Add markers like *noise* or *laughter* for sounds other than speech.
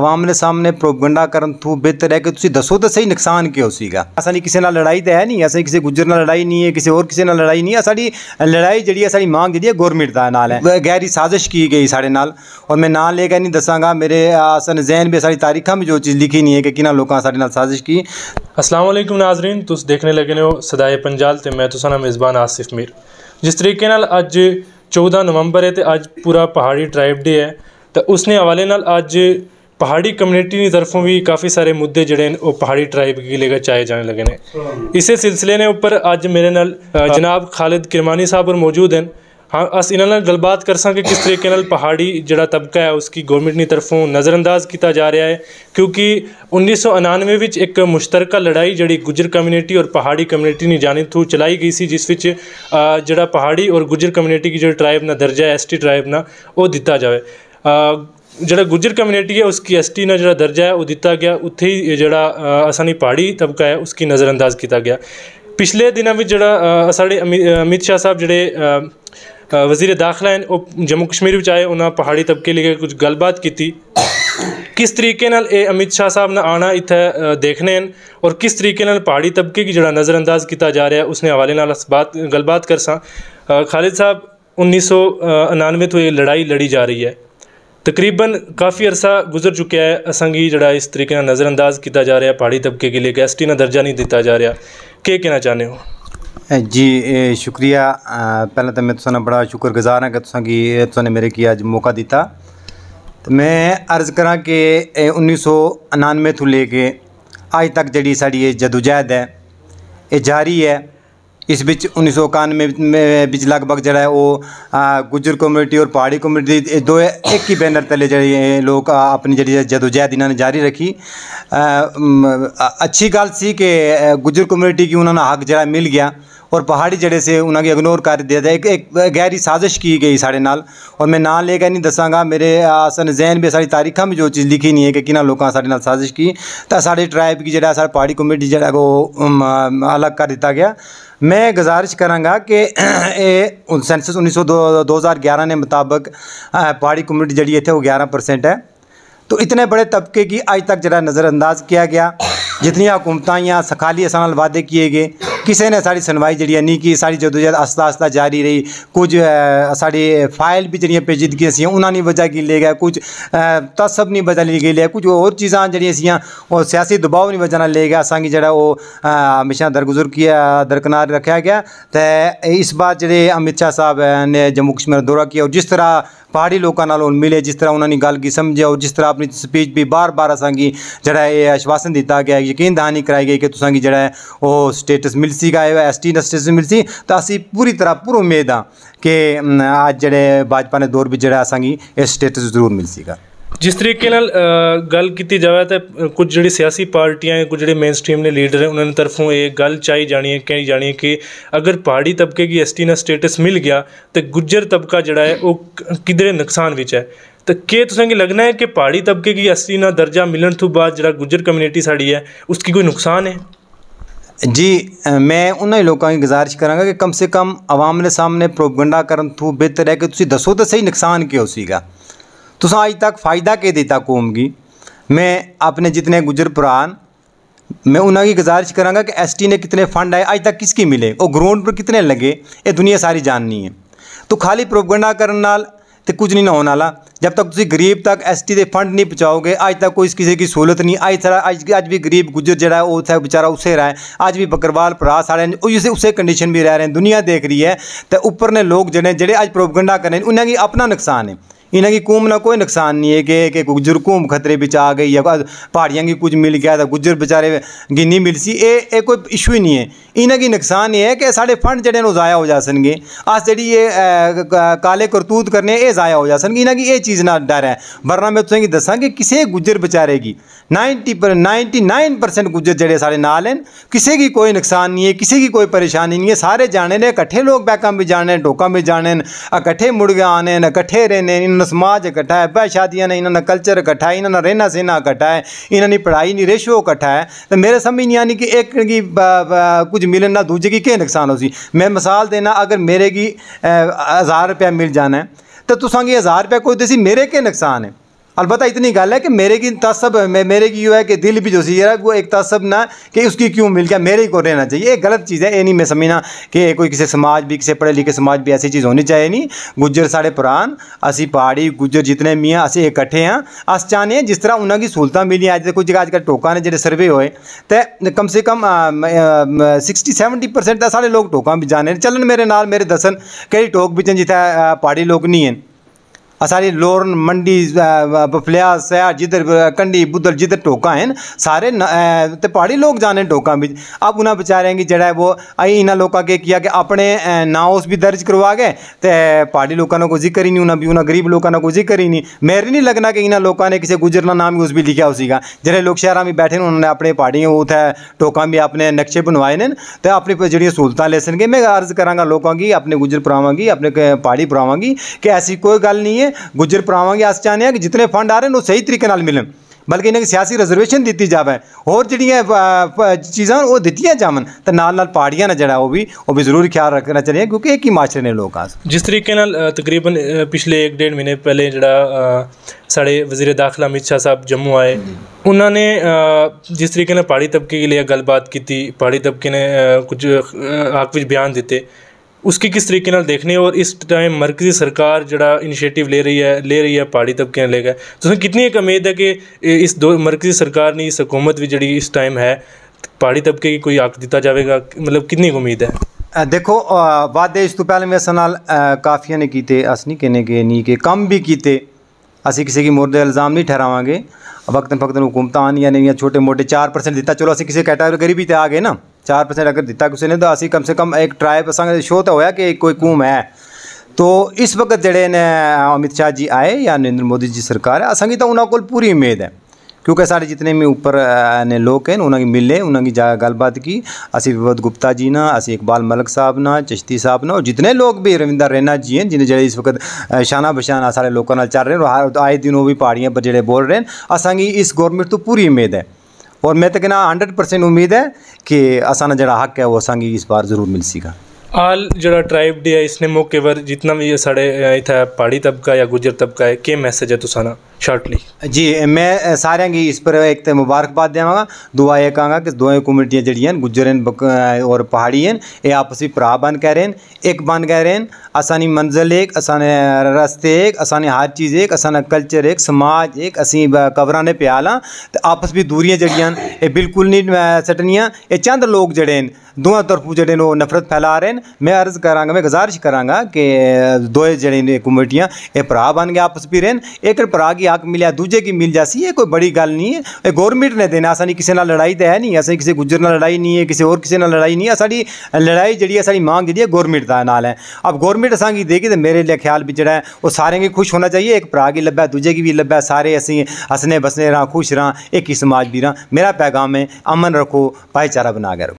ਆਵਾਮ ਦੇ ਸਾਹਮਣੇ ਪ੍ਰੋਪਗੈਂਡਾ ਕਰਨ ਤੋਂ ਬਿਹਤਰ ਹੈ ਕਿ ਤੁਸੀਂ ਦੱਸੋ ਤਾਂ ਸਹੀ ਨੁਕਸਾਨ ਕੀ ਹੋ ਸੀਗਾ ਅਸਾਂ ਕਿਸੇ ਨਾਲ ਲੜਾਈ ਤਾਂ ਹੈ ਨਹੀਂ ਅਸਾਂ ਕਿਸੇ ਗੁੱਜਰ ਨਾਲ ਲੜਾਈ ਨਹੀਂ ਹੈ ਕਿਸੇ ਹੋਰ ਕਿਸੇ ਨਾਲ ਲੜਾਈ ਨਹੀਂ ਹੈ ਸਾਡੀ ਲੜਾਈ ਜਿਹੜੀ ਹੈ ਸਾਡੀ ਮੰਗ ਜਿਹੜੀ ਹੈ ਗਵਰਨਮੈਂਟ ਦਾ ਨਾਲ ਹੈ ਗੈਰੀ ਸਾਜ਼ਿਸ਼ ਕੀ ਗਈ ਸਾਡੇ ਨਾਲ ਔਰ ਮੈਂ ਨਾਂ ਲੈ ਕੇ ਨਹੀਂ ਦੱਸਾਂਗਾ ਮੇਰੇ ਅਸਨ ਜ਼ੈਨ ਵੀ ਸਾਡੀ ਤਾਰੀਖਾਂ ਵਿੱਚ ਜੋ ਚੀਜ਼ ਲਿਖੀ ਨਹੀਂ ਹੈ ਕਿ ਕਿਨਾਂ ਲੋਕਾਂ ਸਾਡੇ ਨਾਲ ਸਾਜ਼ਿਸ਼ ਕੀ ਅਸਲਾਮੁਅਲੈਕੁਮ ਨਾਜ਼ਰੀਨ ਤੁਸੀਂ ਦੇਖਣੇ ਲੱਗੇ ਹੋ ਸਦਾਏ ਪੰਜਾਲ ਤੇ ਮੈਂ ਤੁਸਾਂ ਦਾ ਮੇਜ਼ਬਾਨ ਆਸਿਫ ਮੀਰ ਜਿਸ ਤਰੀਕੇ ਨਾਲ ਅੱਜ 14 ਨਵੰਬਰ ਹੈ ਤੇ ਅੱਜ ਪੂਰਾ ਪਹਾੜੀ ਟ੍ਰਾਈਬ ਡੇ ਹੈ ਤਾਂ ਉਸਨੇ ਹਵਾਲੇ ਨਾਲ ਅੱਜ पहाड़ी ਕਮਿਊਨਿਟੀ ਦੀ ਤਰਫੋਂ ਵੀ ਕਾਫੀ ਸਾਰੇ ਮੁੱਦੇ ਜਿਹੜੇ ਨੇ ਉਹ ਪਹਾੜੀ ਟ੍ਰਾਈਬ ਕੀ ਲੇਗਾ ਚਾਏ ਜਾਣ ਲਗੇ ਨੇ ਇਸੇ ਸਿਲਸਿਲੇ ਨੇ ਉੱਪਰ ਅੱਜ ਮੇਰੇ ਨਾਲ ਜਨਾਬ ਖਾਲਿਦ ਕਿਰਮਾਨੀ ਸਾਹਿਬ ਔਰ ਮੌਜੂਦ ਹਨ हाँ अस इन्होंने गलबात कर सकें किस तरीके न पहाड़ी जोड़ा तबका है उसकी गौरमेंट की तरफों नज़रअंदाज किया जा रहा है क्योंकि उन्नीस सौ अनानवे में एक मुश्तरक लड़ाई जी गुजर कम्यूनिटी और पहाड़ी कम्यूनिटी ने जाने थ्रू चलाई गई सी जिस जोड़ा पहाड़ी और गुजर कम्यूनिटी की जो ट्राइब ना दर्जा है एस टी ट्राइब ना वो दिता जाए ਜਿਹੜਾ ਗੁਜਰ ਕਮਿਊਨਿਟੀ ਹੈ ਉਸकी ਐਸਟੀ ਨਾਲ ਜਿਹੜਾ ਦਰਜਾ ਹੈ ਉਹ ਦਿੱਤਾ ਗਿਆ ਉੱਥੇ ਹੀ ਜਿਹੜਾ ਅਸਾਨੀ ਪਹਾੜੀ ਤਬਕਾ ਹੈ ਉਸकी ਨਜ਼ਰਅੰਦਾਜ਼ ਕੀਤਾ ਗਿਆ ਪਿਛਲੇ ਦਿਨਾਂ ਵਿੱਚ ਜਿਹੜਾ ਸਾਡੇ ਅਮਿਤ ਸ਼ਾਹ ਸਾਹਿਬ ਜਿਹੜੇ ਵਜ਼ੀਰ ਦਾਖਲਾ ਹਨ ਉਹ ਜੰਮੂ ਕਸ਼ਮੀਰ ਵਿੱਚ ਆਏ ਉਹਨਾਂ ਪਹਾੜੀ ਤਬਕੇ ਲਈ ਕੁਝ ਗੱਲਬਾਤ ਕੀਤੀ ਕਿਸ ਤਰੀਕੇ ਨਾਲ ਇਹ ਅਮਿਤ ਸ਼ਾਹ ਸਾਹਿਬ ਨੇ ਆਣਾ ਇੱਥੇ ਦੇਖਣੇ ਹਨ ਔਰ ਕਿਸ ਤਰੀਕੇ ਨਾਲ ਪਹਾੜੀ ਤਬਕੇ ਕੀ ਜਿਹੜਾ ਨਜ਼ਰਅੰਦਾਜ਼ ਕੀਤਾ ਜਾ ਰਿਹਾ ਉਸਨੇ ਹਵਾਲੇ ਨਾਲ ਇਸ ਬਾਤ ਗੱਲਬਾਤ ਕਰਸਾਂ ਖਾਲਿਦ ਸਾਹਿਬ 1999 ਤੋਂ ਇਹ ਲੜਾਈ ਲੜੀ ਜਾ ਰਹੀ ਹੈ ਤਕਰੀਬਨ ਕਾਫੀ ਅਰਸਾ ਗੁਜ਼ਰ ਚੁੱਕਿਆ ਹੈ ਅਸਾਂ ਕੀ ਜਿਹੜਾ ਇਸ ਤਰੀਕੇ ਨਾਲ ਨਜ਼ਰਅੰਦਾਜ਼ ਕੀਤਾ ਜਾ ਰਿਹਾ ਪਹਾੜੀ ਤਬਕੇ ਦੇ ਲਈ ਗੈਸਟੀ ਨਾ ਦਰਜਾ ਨਹੀਂ ਦਿੱਤਾ ਜਾ ਰਿਹਾ ਕੀ ਕਹਿਣਾ ਚਾਹੁੰਦੇ ਹੋ ਜੀ ਸ਼ੁਕਰੀਆ ਪਹਿਲਾਂ ਤਾਂ ਮੈਂ ਤੁਹਾਨੂੰ ਬੜਾ ਸ਼ੁਕਰਗੁਜ਼ਾਰ ਹਾਂ ਕਿ ਤੁਸੀਂ ਕੀ ਤੁਹਾਨੂੰ ਮੇਰੇ ਕੀ ਅੱਜ ਮੌਕਾ ਦਿੱਤਾ ਤੇ ਮੈਂ ਅਰਜ਼ ਕਰਾਂ ਕਿ 1999 ਤੋਂ ਲੈ ਕੇ ਅੱਜ ਤੱਕ ਜਿਹੜੀ ਸਾਡੀ ਇਹ ਜਦੂਜਾਦ ਹੈ ਇਹ ਜਾਰੀ ਹੈ इस बीच उन्नीस सौ इक्यानवे में बीच लगभग जरा है वो गुजर कम्युनिटी और पहाड़ी कम्युनिटी दो एक ही बैनर तले जी लोग अपनी जी जदोजहद इन्होंने जारी रखी अच्छी गल सी कि गुजर कम्युनिटी की उन्होंने हक जरा मिल गया और पहाड़ी जड़े से उन्होंने इग्नोर कर दिया था एक, एक गहरी साजिश की गई साढ़े नाल और मैं ना लेकर नहीं दसागा मेरे आसन जैन भी सारी तारीखा में जो चीज़ लिखी नहीं है कि किना लोगों साढ़े नाल साजिश की तो साढ़े ट्राइब की जरा सा पहाड़ी कमेटी जरा अलग कर दिता गया मैं गुजारिश करा कि सेंसस *clears throat* उन्नीस सौ दो हज़ार ग्यारह के मुताबिक पहाड़ी कम्यूनिटी जी इतने ग्यारह परसेंट है तो इतने बड़े तबके की अज तक जरा नज़रअंदाज किया गया जितनी हुकूमत आइया सखाली असान वादे किए गए किसी ने साड़ी सुनवाई जी नहीं की साड़ी जदोजहद आस्ता आस्ता जारी रही कुछ साड़ी फाइल भी जी भेजी उन्होंने वजह की ले गए कुछ तस्सब नहीं वजह ले गई कुछ और चीज़ा जड़िया सियासी दबाव की वजह ले गया असा जरा हमेशा दरगुजुर किया दरकनार रखा गया तो इस बार जे अमित शाह साहब ने जम्मू कश्मीर दौरा किया और जिस तरह ਪਹਾੜੀ ਲੋਕਾਂ ਨਾਲ ਉਹ ਮਿਲੇ ਜਿਸ ਤਰ੍ਹਾਂ ਉਹਨਾਂ ਨੇ ਗੱਲ ਕੀ ਸਮਝਿਆ ਉਹ ਜਿਸ ਤਰ੍ਹਾਂ ਆਪਣੀ ਸਪੀਚ ਵੀ ਬਾਰ-ਬਾਰ ਅਸਾਂਗੀ ਜਿਹੜਾ ਇਹ ਆਸ਼ਵਾਸਨ ਦਿੱਤਾ ਗਿਆ ਯਕੀਨ ਦਹਾਨੀ ਕਰਾਈ ਗਈ ਕਿ ਤੁਸਾਂ ਕੀ ਜਿਹੜਾ ਉਹ ਸਟੇਟਸ ਮਿਲ ਸੀਗਾ ਐਸਟੀ ਦਾ ਮਿਲ ਸੀ ਤਾਂ ਅਸੀਂ ਪੂਰੀ ਤਰ੍ਹਾਂ ਪੂਰ ਉਮੀਦ ਆ ਕਿ ਅੱਜ ਜਿਹੜੇ ਬਾਜਪਾ ਨੇ ਦੌਰ ਵਿੱਚ ਜਿਹੜਾ ਅਸਾਂਗੀ ਇਹ ਸਟੇਟਸ ਜ਼ਰੂਰ ਮਿਲ ਸੀਗਾ ਜਿਸ ਤਰੀਕੇ ਨਾਲ ਗੱਲ ਕੀਤੀ ਜਾਵੇ ਤਾਂ ਕੁਝ ਜਿਹੜੀ ਸਿਆਸੀ ਪਾਰਟੀਆਂ ਹੈ ਕੁਝ ਜਿਹੜੇ ਮੇਨ ਸਟ੍ਰੀਮ ਦੇ ਲੀਡਰ ਹੈ ਉਹਨਾਂ ਨੇ ਤਰਫੋਂ ਇਹ ਗੱਲ ਚਾਹੀ ਜਾਣੀ ਹੈ ਕਹੀ ਜਾਣੀ ਹੈ ਕਿ ਅਗਰ ਪਹਾੜੀ ਤਬਕੇ ਦੀ ਐਸਟੀ ਨਾਲ ਸਟੇਟਸ ਮਿਲ ਗਿਆ ਤੇ ਗੁੱਜਰ ਤਬਕਾ ਜਿਹੜਾ ਹੈ ਉਹ ਕਿਧਰੇ ਨੁਕਸਾਨ ਵਿੱਚ ਹੈ ਤਾਂ ਕੀ ਤੁਸਾਂ ਕੀ ਲੱਗਣਾ ਹੈ ਕਿ ਪਹਾੜੀ ਤਬਕੇ ਦੀ ਐਸਟੀ ਨਾਲ ਦਰਜਾ ਮਿਲਣ ਤੋਂ ਬਾਅਦ ਜਿਹੜਾ ਗੁੱਜਰ ਕਮਿਊਨਿਟੀ ਸਾਡੀ ਹੈ ਉਸ ਕੀ ਕੋਈ ਨੁਕਸਾਨ ਹੈ जी मैं उन्होंने लोगों की गुजारिश कराँगा कि कम से कम आवाम के सामने प्रोपगंडा करन तू बेहतर है कि तुम दसो तो सही नुकसान क्यों सीगा तुस अज तक फ़ायदा के दित्ता कौम गी में अपने जितने गुजर पुरान मैं उन्हें गुजारिश करांगा कि एस टी ने कितने फंड आए अज तक किसकी मिले और ग्राउंड पर कितने लगे ये दुनिया सारी जाननी है तो खाली प्रोपगंडा करने कुछ नहीं ना होने आला जब तक तुम गरीब तक एस टी के फंड नहीं पहुँचाओगे अज तक कोई किसी की सहूलत नहीं अज तरह अज अज भी गरीब गुजर जरा वो बेचारा उसे रहा है अज भी बकरवाल भरा साढ़े उसे उसे कंडीशन भी रह रहे हैं दुनिया देख रही है तो उपर लोग जड़े जेडे अज प्रोपगंडा करें उन्हें अपना नुकसान है इन्हें की कूम ना कोई नुकसान नहीं है कि कि गुजर कूम खतरे बिच आ गई या पहाड़ियाँ की कुछ मिल गया था तो गुजर बेचारे की नहीं मिल सी ए, ए कोई इशू ही नहीं है इन्हें की नुकसान ये है कि साढ़े फंड जोड़े ज़ाया हो जा सनगे अस जी काले करतूत करने ये ज़ाया हो जा सनगे इन्हें ये चीज़ ना डर है वरना मैं तुम्हें दसा कि किसी गुजर बेचारे की नाइनटी पर नाइनटी नाइन परसेंट गुजर जोड़े साढ़े नाल हैं किसी की कोई नुकसान नहीं है किसी की कोई परेशानी नहीं है सारे जाने ने कट्ठे लोग बैकां भी जाने डोकां भी जाने इकट्ठे मुड़ गए आने इकट्ठे रहने इन्होंने समाज इकट्ठा है पै शादियाँ ने इन्होंने कल्चर इकट्ठा है इन्होंने रहना सहना इकट्ठा है इन्होंने पढ़ाई नहीं रेशो इकट्ठा है तो मेरे समझ नहीं आनी कि एक की कुछ मिलन ना दूजे की क्या नुकसान हो मैं मिसाल देना अगर मेरे की हज़ार रुपया मिल जाना है तो तुसा की हज़ार रुपया कोई देसी मेरे के नुकसान है अलबत्त इतनी गल है कि मेरे की तसब मेरे की यो है कि दिल भी जो सी है वो एक तसब ना कि उसकी क्यों मिल गया मेरे को रहना चाहिए ये गलत चीज़ है ये नहीं मैं समझना कि कोई किसी समाज भी किसी पढ़े लिखे समाज भी ऐसी चीज़ होनी चाहिए नहीं गुजर साढ़े पुरान असी पहाड़ी गुजर जितने मियाँ असी इकट्ठे हाँ अस चाहने हैं जिस तरह उन्होंने सहूलत मिली अज कुछ जगह अजकल टोका ने जो सर्वे होए तो कम से कम सिक्सटी सैवनटी परसेंट साढ़े लोग टोका भी जाने चलन मेरे नाल मेरे दसन कई टोक बिचन जितने पहाड़ी लोग नहीं है असांजी लोरन मंडी फ्लयास सया जिधर कंडी बुद्धल जिधर टोका हैं सारे ते पहाड़ी लोग जाने टोका भी अब उन्हें बेचारे की जड़ा है वो आई इन्होंने लोगों के किया कि अपने नाउस भी दर्ज करवा गए तो पहाड़ी लोगों को जिक्र ही नहीं उन्हें भी उन्हें गरीब लोगों ने को जिक्र ही नहीं मेरे नहीं लगना कि इन्होंने लोगों ने किसी गुजरना नाम भी उस भी लिखा उसी का लोग शहर में बैठे उन्होंने अपने पहाड़ी उठा टोका भी अपने नक्शे बनवाए ने तो अपनी जो सहूलत ले सकें मैं अर्ज कराँगा लोगों की अपने गुजर भरावांगी अपने पहाड़ी भरावांगी कि ऐसी कोई गल नहीं है ਗੁਜਰ ਪਰਾਵਾਂਗੇ ਅਸ ਚਾਹਨੇ ਆ ਕਿ ਜਿਤਨੇ ਫੰਡ ਆ ਰਹੇ ਨੇ ਉਹ ਸਹੀ ਤਰੀਕੇ ਨਾਲ ਮਿਲਣ ਬਲਕਿ ਇਹਨਾਂ ਦੀ ਸਿਆਸੀ ਰਿਜ਼ਰਵੇਸ਼ਨ ਦਿੱਤੀ ਜਾਵੇ ਹੋਰ ਜਿਹੜੀਆਂ ਚੀਜ਼ਾਂ ਉਹ ਦਿੱਤੀਆਂ ਜਾਵਨ ਤੇ ਨਾਲ ਨਾਲ ਪਹਾੜੀਆਂ ਨਾਲ ਜਿਹੜਾ ਉਹ ਵੀ ਉਹ ਵੀ ਜ਼ਰੂਰ ਖਿਆਲ ਰੱਖਣਾ ਚਾਹੀਏ ਕਿਉਂਕਿ ਇੱਕ ਹੀ ਮਾਸ਼ਰੇ ਨੇ ਲੋਕ ਆਸ ਜਿਸ ਤਰੀਕੇ ਨਾਲ ਤਕਰੀਬਨ ਪਿਛਲੇ 1.5 ਮਹੀਨੇ ਪਹਿਲੇ ਜਿਹੜਾ ਸਾਡੇ ਵਜ਼ੀਰ ਦਾਖਲਾ ਅਮਿਤ ਸ਼ਾਹ ਸਾਹਿਬ ਜੰਮੂ ਆਏ ਉਹਨਾਂ ਨੇ ਜਿਸ ਤਰੀਕੇ ਨਾਲ ਪਹਾੜੀ ਤਬਕੇ ਲਈ ਗੱਲਬਾਤ ਕੀਤੀ ਪਹਾੜੀ ਤਬਕੇ ਨੇ ਕੁਝ ਹੱਕ ਵਿੱਚ ਬਿਆਨ ਦਿੱਤੇ उसकी किस तरीके देखने और इस टाइम मरकजी ਮਰਕਜ਼ੀ जो इनिशिएटिव ले रही है ले रही है पहाड़ी ਪਹਾੜੀ ਤਬਕਿਆਂ ਲੈ ਕੇ ਤੁਸੀਂ कितनी एक उम्मीद है कि इस दो मरकजी सरकार ने इस हुकूमत भी जी इस टाइम है पहाड़ी तबके की कोई हक दिता जाएगा मतलब कितनी उम्मीद है देखो वादे इस तू तो पहले मैं सनाल काफ़िया ने कीते अस नहीं कहने के नहीं के कम भी किए असी किसी की मुर्द इल्ज़ाम नहीं ठहरावे वक्तन फक्तन हुकूमत आनिया नहीं छोटे मोटे चार परसेंट दिता चलो असी किसी कैटागरी भी तो आ गए ना चार परसेंट अगर दिता किसी ने तो असं कम से कम एक ट्राई अस शो तो होया कि कोई कूम है तो इस वक्त जड़े ने अमित शाह जी आए या नरेंद्र मोदी जी सरकार है असांजी तो उन्होंने को पूरी उम्मीद है क्योंकि सारे जितने भी उपर ने लोग हैं उन्होंने मिले उन्होंने जा गलबात की असी विवोद गुप्ता जी ना असी इकबाल मलिक साहब ना चश्ती साहब ना और जितने लोग भी रविंदर रैना जी हैं जिन्हें जो इस वक्त शाना बशाना सारे लोगों चल रहे हैं और आए दिन वो भी पहाड़ियों पर जो बोल रहे हैं असांगी इस गौरमेंट तो पूरी उम्मीद है और मैं तो कहना हंड्रेड परसेंट उम्मीद है कि असाना जो हक है वो असांगी इस बार ज़रूर मिल सीगा आल जरा ट्राइब डे है इसने मौके पर जितना भी साढ़े इतना पहाड़ी तबका या गुजर तबका है के मैसेज है तुसाना शॉर्टली जी मैं सारे की इस पर एक तो मुबारकबाद देवगा दुआ एह् कहांगा कि दोएं कम्युनिटियां जेह्ड़ियां गुजर गुज्जर और पहाड़ी हैं ये आपस में भ्राऽ बन कह रहे हैं एक बन कह रहे हैं असानी मंजिल एक असाने रस्ते एक असाने हर चीज़ एक असाना कल्चर एक समाज एक असी कबर ने प्याल हाँ तो आपस में दूरियां जेह्ड़ियां ये बिल्कुल नहीं सटनियां ये चंद लोग जड़े हैं दोएं तरफों जड़े वो नफरत फैला रहे हैं मैं अर्ज करांगा मैं गुजारिश करांगा कि दोए जड़े न ये एह् बन गए आपस में रहन एक भ्राऽ की ਆਖ ਮਿਲਿਆ ਦੂਜੇ ਕੀ ਮਿਲ ਜਾਸੀ ਇਹ ਕੋਈ ਬੜੀ ਗੱਲ ਨਹੀਂ ਹੈ ਇਹ ਗਵਰਨਮੈਂਟ ਨੇ ਦੇਣਾ ਸਾਡੀ ਕਿਸੇ ਨਾਲ ਲੜਾਈ ਤਾਂ ਹੈ ਨਹੀਂ ਅਸੀਂ ਕਿਸੇ ਗੁੱਜਰ ਨਾਲ ਲੜਾਈ ਨਹੀਂ ਹੈ ਕਿਸੇ ਹੋਰ ਕਿਸੇ ਨਾਲ ਲੜਾਈ ਨਹੀਂ ਹੈ ਸਾਡੀ ਲੜਾਈ ਜਿਹੜੀ ਹੈ ਸਾਡੀ ਮੰਗ ਜਿਹੜੀ ਹੈ ਗਵਰਨਮੈਂਟ ਦਾ ਨਾਲ ਹੈ ਅਬ ਗਵਰਨਮੈਂਟ ਅਸਾਂਗੀ ਦੇਗੀ ਤੇ ਮੇਰੇ ਲਈ ਖਿਆਲ ਵੀ ਜਿਹੜਾ ਹੈ ਉਹ ਸਾਰਿਆਂ ਕੀ ਖੁਸ਼ ਹੋਣਾ ਚਾਹੀਏ ਇੱਕ ਭਰਾ ਕੀ ਲੱਭਾ ਦੂਜੇ ਕੀ ਵੀ ਲੱਭਾ ਸਾਰੇ ਅਸੀਂ ਹਸਨੇ ਬਸਨੇ ਰਾਂ ਖੁਸ਼ ਰਾਂ ਇੱਕ ਹੀ ਸਮਾਜ ਵੀ ਰਾਂ मेरा पैगाम है अमन रखो भाईचारा बना के रखो